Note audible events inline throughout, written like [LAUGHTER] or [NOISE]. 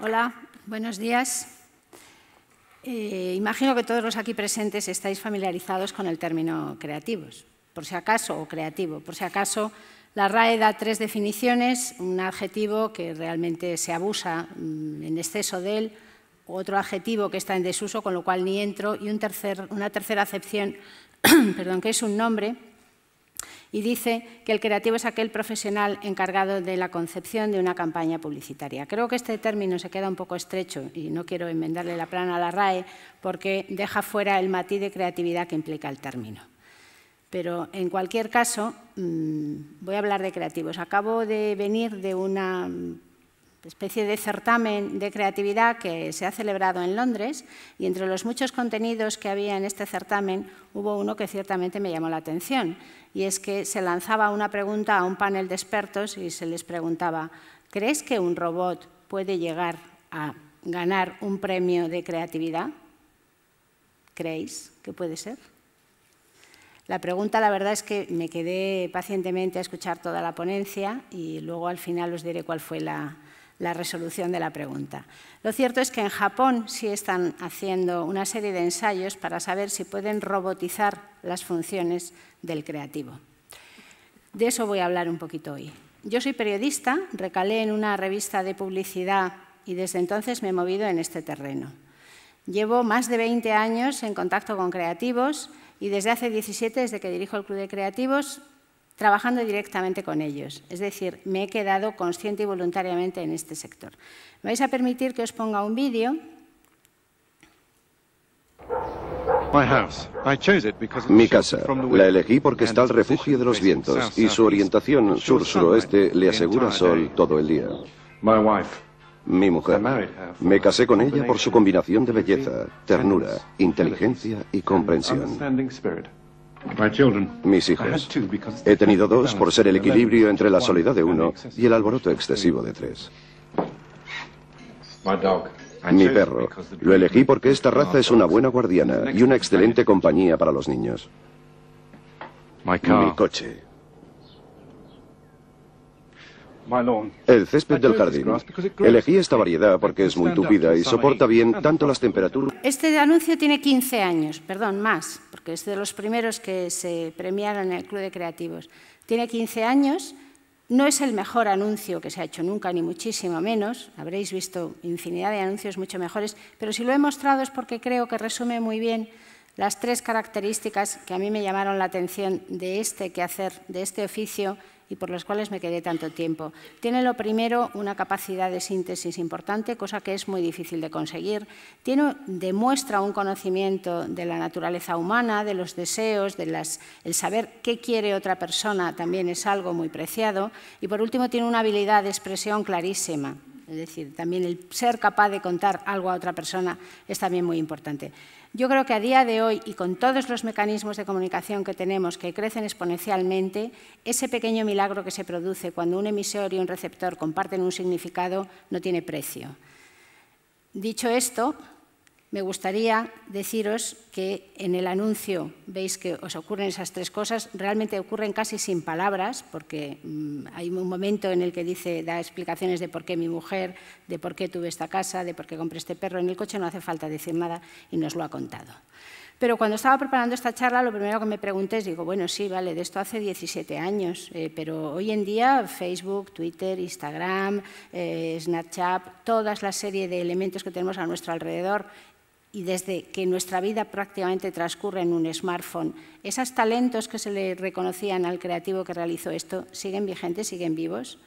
Hola, buenos días. Eh, imagino que todos los aquí presentes estáis familiarizados con el término creativos, por si acaso, o creativo, por si acaso la RAE da tres definiciones, un adjetivo que realmente se abusa mm, en exceso de él, otro adjetivo que está en desuso, con lo cual ni entro, y un tercer, una tercera acepción, [CLEARS THROAT] perdón, que es un nombre, y dice que el creativo es aquel profesional encargado de la concepción de una campaña publicitaria. Creo que este término se queda un poco estrecho y no quiero enmendarle la plana a la RAE porque deja fuera el matiz de creatividad que implica el término. Pero en cualquier caso, mm, voy a hablar de creativos. Acabo de venir de una mm, especie de certamen de creatividad que se ha celebrado en Londres y entre los muchos contenidos que había en este certamen hubo uno que ciertamente me llamó la atención y es que se lanzaba una pregunta a un panel de expertos y se les preguntaba, ¿crees que un robot puede llegar a ganar un premio de creatividad? ¿Creéis que puede ser? La pregunta, la verdad es que me quedé pacientemente a escuchar toda la ponencia y luego al final os diré cuál fue la, la resolución de la pregunta. Lo cierto es que en Japón sí están haciendo una serie de ensayos para saber si pueden robotizar las funciones del creativo. De eso voy a hablar un poquito hoy. Yo soy periodista, recalé en una revista de publicidad y desde entonces me he movido en este terreno. Llevo más de 20 años en contacto con creativos y desde hace 17, desde que dirijo el Club de Creativos, trabajando directamente con ellos. Es decir, me he quedado consciente y voluntariamente en este sector. Me vais a permitir que os ponga un vídeo. Mi casa. La elegí porque está al refugio de los vientos y su orientación sur-suroeste le asegura sol todo el día mi mujer. Me casé con ella por su combinación de belleza, ternura, inteligencia y comprensión. Mis hijos. He tenido dos por ser el equilibrio entre la soledad de uno y el alboroto excesivo de tres. Mi perro. Lo elegí porque esta raza es una buena guardiana y una excelente compañía para los niños. Mi coche. El césped del jardín. Elegí esta variedad porque es muy tupida y soporta bien tanto las temperaturas. Este anuncio tiene 15 años, perdón, más, porque es de los primeros que se premiaron en el Club de Creativos. Tiene 15 años, no es el mejor anuncio que se ha hecho nunca, ni muchísimo menos. Habréis visto infinidad de anuncios mucho mejores, pero si lo he mostrado es porque creo que resume muy bien las tres características que a mí me llamaron la atención de este quehacer, de este oficio y por los cuales me quedé tanto tiempo. Tiene lo primero una capacidad de síntesis importante, cosa que es muy difícil de conseguir. Tiene, demuestra un conocimiento de la naturaleza humana, de los deseos, de las, el saber qué quiere otra persona también es algo muy preciado. Y por último, tiene una habilidad de expresión clarísima. Es decir, también el ser capaz de contar algo a otra persona es también muy importante. Yo creo que a día de hoy y con todos los mecanismos de comunicación que tenemos que crecen exponencialmente, ese pequeño milagro que se produce cuando un emisor y un receptor comparten un significado no tiene precio. Dicho esto, me gustaría deciros que en el anuncio veis que os ocurren esas tres cosas, realmente ocurren casi sin palabras, porque mm, hay un momento en el que dice, da explicaciones de por qué mi mujer, de por qué tuve esta casa, de por qué compré este perro en el coche, no hace falta decir nada y nos lo ha contado. Pero cuando estaba preparando esta charla, lo primero que me pregunté es, digo, bueno, sí, vale, de esto hace 17 años, eh, pero hoy en día Facebook, Twitter, Instagram, eh, Snapchat, toda la serie de elementos que tenemos a nuestro alrededor y desde que nuestra vida prácticamente transcurre en un smartphone, esos talentos que se le reconocían al creativo que realizó esto siguen vigentes, siguen vivos.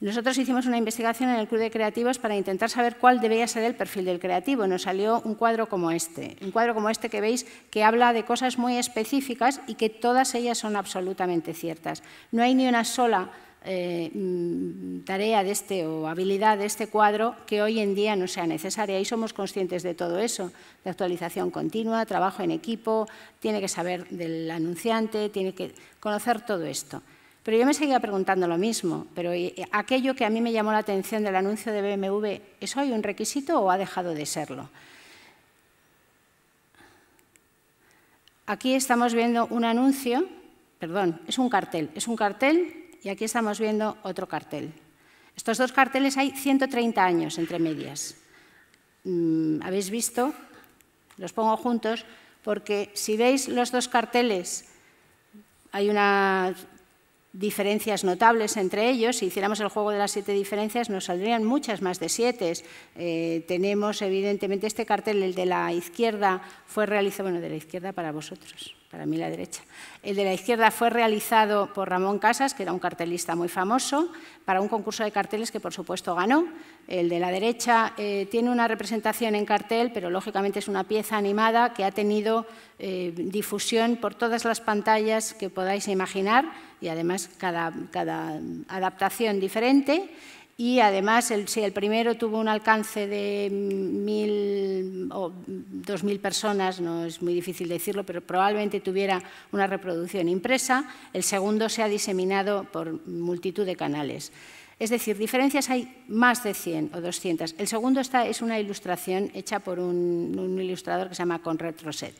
Nosotros hicimos una investigación en el Club de Creativos para intentar saber cuál debía ser el perfil del creativo. Nos salió un cuadro como este, un cuadro como este que veis que habla de cosas muy específicas y que todas ellas son absolutamente ciertas. No hay ni una sola eh, mm, tarea de este o habilidad de este cuadro que hoy en día no sea necesaria y somos conscientes de todo eso, de actualización continua, trabajo en equipo, tiene que saber del anunciante, tiene que conocer todo esto. Pero yo me seguía preguntando lo mismo, pero aquello que a mí me llamó la atención del anuncio de BMW, ¿es hoy un requisito o ha dejado de serlo? Aquí estamos viendo un anuncio, perdón, es un cartel, es un cartel y aquí estamos viendo otro cartel. Estos dos carteles hay 130 años entre medias. Mm, Habéis visto, los pongo juntos, porque si veis los dos carteles, hay una diferencias notables entre ellos. Si hiciéramos el juego de las siete diferencias, nos saldrían muchas más de siete. Eh, tenemos, evidentemente, este cartel, el de la izquierda, fue realizado, bueno, de la izquierda para vosotros, para mí la derecha. El de la izquierda fue realizado por Ramón Casas, que era un cartelista muy famoso, para un concurso de carteles que, por supuesto, ganó. El de la derecha eh, tiene una representación en cartel, pero lógicamente es una pieza animada que ha tenido eh, difusión por todas las pantallas que podáis imaginar y además cada, cada adaptación diferente y además el, si el primero tuvo un alcance de mil o dos mil personas, no es muy difícil decirlo, pero probablemente tuviera una reproducción impresa, el segundo se ha diseminado por multitud de canales. Es decir, diferencias hay más de 100 o 200. El segundo está, es una ilustración hecha por un, ilustrador que se llama Conrad Roset.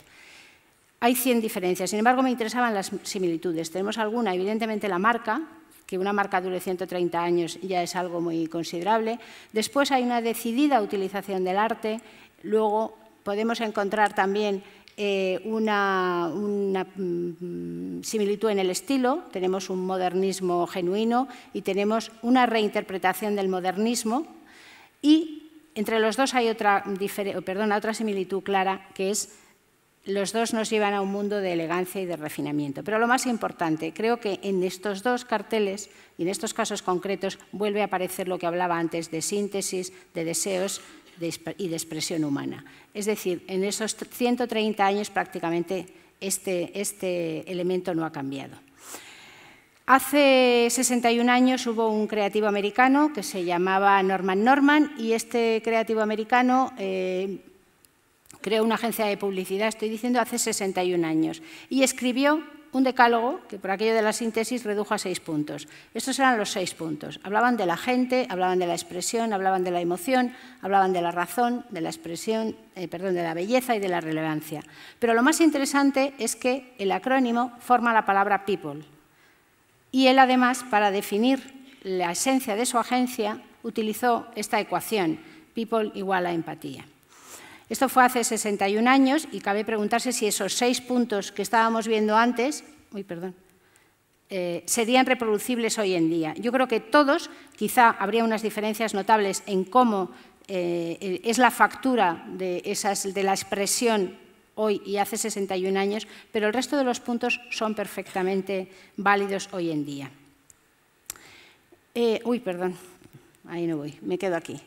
Hay 100 diferencias, sin embargo me interesaban las similitudes. Tenemos alguna, evidentemente la marca, que una marca dure 130 años ya es algo muy considerable. Después hay una decidida utilización del arte, luego podemos encontrar también eh, una, mm, similitud en el estilo, tenemos un modernismo genuino y tenemos una reinterpretación del modernismo y entre los dos hay otra, otra similitud clara que es los dos nos llevan a un mundo de elegancia y de refinamiento. Pero lo más importante, creo que en estos dos carteles y en estos casos concretos vuelve a aparecer lo que hablaba antes de síntesis, de deseos y de expresión humana. Es decir, en esos 130 años prácticamente este, este elemento no ha cambiado. Hace 61 años hubo un creativo americano que se llamaba Norman Norman y este creativo americano eh, creó una agencia de publicidad, estoy diciendo, hace 61 años, y escribió un decálogo que por aquello de la síntesis redujo a seis puntos. Estos eran los seis puntos. Hablaban de la gente, hablaban de la expresión, hablaban de la emoción, hablaban de la razón, de la expresión, eh, perdón, de la belleza y de la relevancia. Pero lo más interesante es que el acrónimo forma la palabra people. Y él además, para definir la esencia de su agencia, utilizó esta ecuación, people igual a empatía. Esto fue hace 61 años y cabe preguntarse si esos seis puntos que estábamos viendo antes perdón, eh, serían reproducibles hoy en día. Yo creo que todos, quizá habría unas diferencias notables en cómo eh, es la factura de, la expresión hoy y hace 61 años, pero el resto de los puntos son perfectamente válidos hoy en día. Eh, uy, perdón, ahí no voy, me quedo aquí.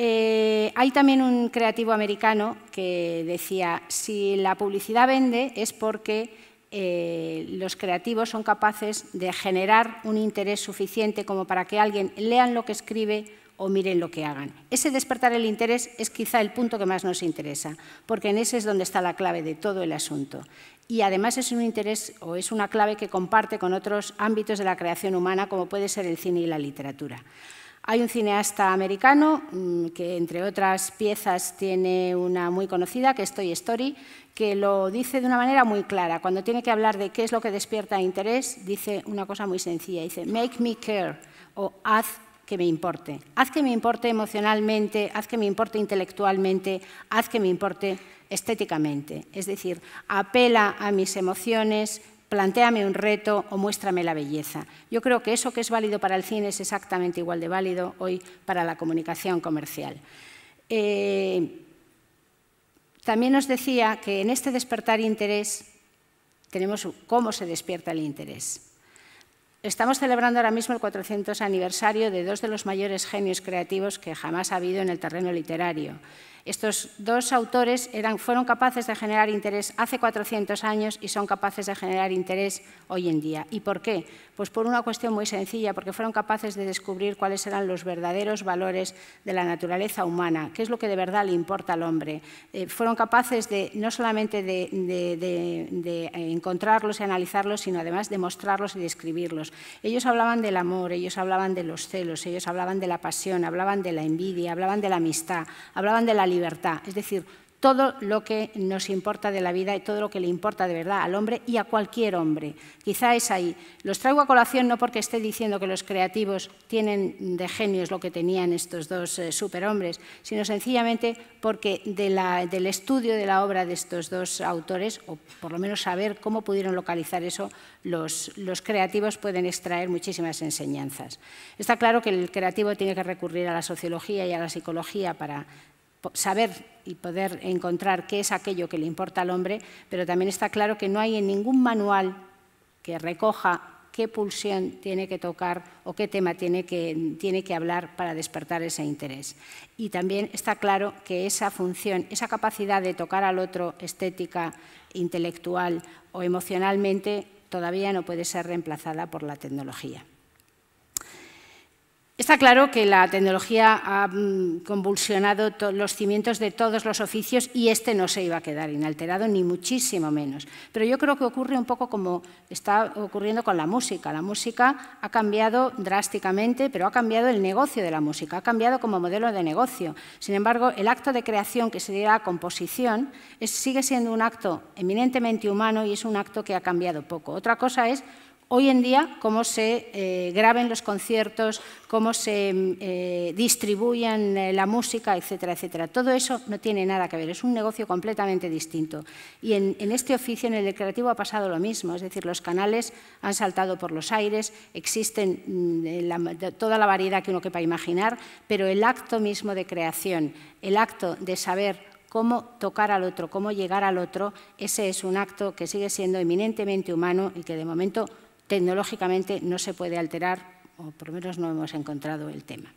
Eh, hay también un creativo americano que decía, si la publicidad vende es porque eh, los creativos son capaces de generar un interés suficiente como para que alguien lea lo que escribe o miren lo que hagan. Ese despertar el interés es quizá el punto que más nos interesa, porque en ese es donde está la clave de todo el asunto. Y además es un interés o es una clave que comparte con otros ámbitos de la creación humana, como puede ser el cine y la literatura. Hay un cineasta americano mm, que, entre otras piezas, tiene una muy conocida, que es Toy Story, que lo dice de una manera muy clara. Cuando tiene que hablar de qué es lo que despierta interés, dice una cosa muy sencilla, dice «make me care» o «haz que me importe. Haz que me importe emocionalmente, haz que me importe intelectualmente, haz que me importe estéticamente. Es decir, apela a mis emociones, plantéame un reto o muéstrame la belleza. Yo creo que eso que es válido para el cine es exactamente igual de válido hoy para la comunicación comercial. Eh, también os decía que en este despertar interés tenemos cómo se despierta el interés. Estamos celebrando ahora mismo el 400 aniversario de dos de los mayores genios creativos que jamás ha habido en el terreno literario. Estos dos autores fueron capaces de generar interés hace 400 años y son capaces de generar interés hoy en día. ¿Y por qué? Pues por una cuestión muy sencilla, porque fueron capaces de descubrir cuáles eran los verdaderos valores de la naturaleza humana, qué es lo que de verdad le importa al hombre. Eh, fueron capaces de, no solamente de, de encontrarlos y analizarlos, sino además de mostrarlos y describirlos. Ellos hablaban del amor, ellos hablaban de los celos, ellos hablaban de la pasión, hablaban de la envidia, hablaban de la amistad, hablaban de la libertad, es decir, todo lo que nos importa de la vida y todo lo que le importa de verdad al hombre y a cualquier hombre. Quizá es ahí. Los traigo a colación no porque esté diciendo que los creativos tienen de genios lo que tenían estos dos eh, superhombres, sino sencillamente porque del estudio de la obra de estos dos autores, o por lo menos saber cómo pudieron localizar eso, los, los creativos pueden extraer muchísimas enseñanzas. Está claro que el creativo tiene que recurrir a la sociología y a la psicología para saber y poder encontrar qué es aquello que le importa al hombre, pero también está claro que no hay en ningún manual que recoja qué pulsión tiene que tocar o qué tema tiene que, tiene que hablar para despertar ese interés. Y también está claro que esa función, esa capacidad de tocar al otro estética, intelectual o emocionalmente, todavía no puede ser reemplazada por la tecnología. Está claro que la tecnología ha mm, convulsionado los cimientos de todos los oficios y este no se iba a quedar inalterado, ni muchísimo menos. Pero yo creo que ocurre un poco como está ocurriendo con la música. La música ha cambiado drásticamente, pero ha cambiado el negocio de la música, ha cambiado como modelo de negocio. Sin embargo, el acto de creación que se la composición sigue siendo un acto eminentemente humano y es un acto que ha cambiado poco. Otra cosa es hoy en día cómo se eh, graben los conciertos, cómo se mm, eh, distribuyen eh, la música, etcétera, etcétera. Todo eso no tiene nada que ver, es un negocio completamente distinto. Y en, este oficio, en el creativo, ha pasado lo mismo, es decir, los canales han saltado por los aires, existen mm, toda la variedad que uno quepa imaginar, pero el acto mismo de creación, el acto de saber cómo tocar al otro, cómo llegar al otro, ese es un acto que sigue siendo eminentemente humano y que de momento tecnológicamente no se puede alterar, o por lo menos no hemos encontrado el tema.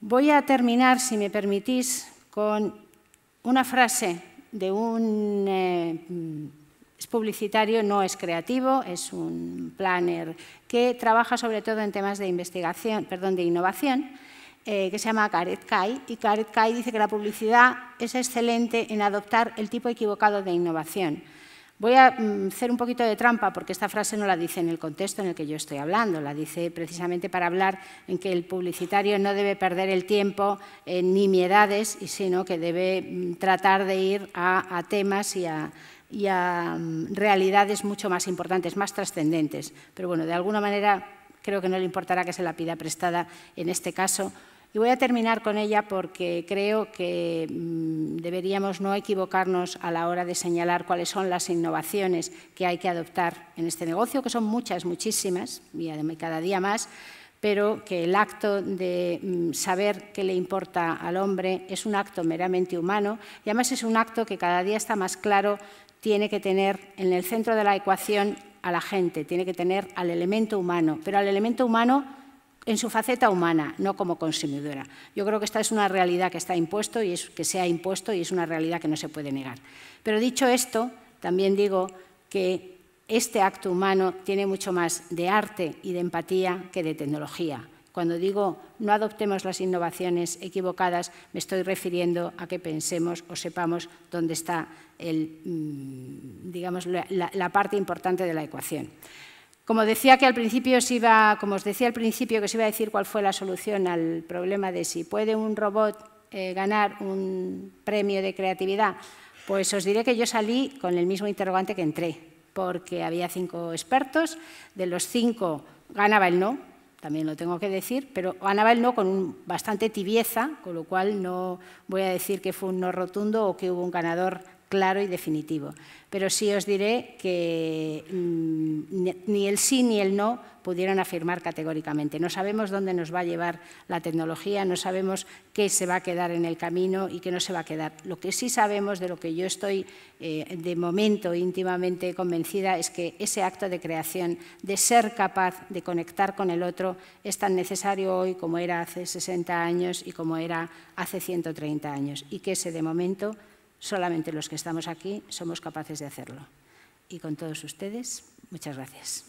Voy a terminar, si me permitís, con una frase de un eh, es publicitario, no es creativo, es un planner que trabaja sobre todo en temas de investigación, perdón, de innovación, eh, que se llama Karet Kai, y Karet Kai dice que la publicidad es excelente en adoptar el tipo equivocado de innovación Voy a mm, hacer un poquito de trampa porque esta frase no la dice en el contexto en el que yo estoy hablando, la dice precisamente para hablar en que el publicitario no debe perder el tiempo en eh, nimiedades, sino que debe mm, tratar de ir a, temas y a, y a mm, realidades mucho más importantes, más trascendentes. Pero bueno, de alguna manera creo que no le importará que se la pida prestada en este caso, y voy a terminar con ella porque creo que mm, deberíamos no equivocarnos a la hora de señalar cuáles son las innovaciones que hay que adoptar en este negocio, que son muchas, muchísimas, y cada día más, pero que el acto de mm, saber qué le importa al hombre es un acto meramente humano y además es un acto que cada día está más claro tiene que tener en el centro de la ecuación a la gente, tiene que tener al elemento humano, pero al elemento humano en su faceta humana, no como consumidora. Yo creo que esta es una realidad que está impuesto y es, que se ha impuesto y es una realidad que no se puede negar. Pero dicho esto, también digo que este acto humano tiene mucho más de arte y de empatía que de tecnología. Cuando digo no adoptemos las innovaciones equivocadas, me estoy refiriendo a que pensemos o sepamos dónde está el, mm, digamos, la parte importante de la ecuación. Como, decía que al principio se iba, como os decía al principio que os iba a decir cuál fue la solución al problema de si puede un robot eh, ganar un premio de creatividad, pues os diré que yo salí con el mismo interrogante que entré, porque había cinco expertos, de los cinco ganaba el no, también lo tengo que decir, pero ganaba el no con bastante tibieza, con lo cual no voy a decir que fue un no rotundo o que hubo un ganador claro y definitivo. Pero sí os diré que mm, ni el sí ni el no pudieron afirmar categóricamente. No sabemos dónde nos va a llevar la tecnología, no sabemos qué se va a quedar en el camino y qué no se va a quedar. Lo que sí sabemos, de lo que yo estoy eh, de momento íntimamente convencida, es que ese acto de creación, de ser capaz de conectar con el otro, es tan necesario hoy como era hace 60 años y como era hace 130 años. Y que ese de momento Solamente los que estamos aquí somos capaces de hacerlo. Y con todos ustedes, muchas gracias.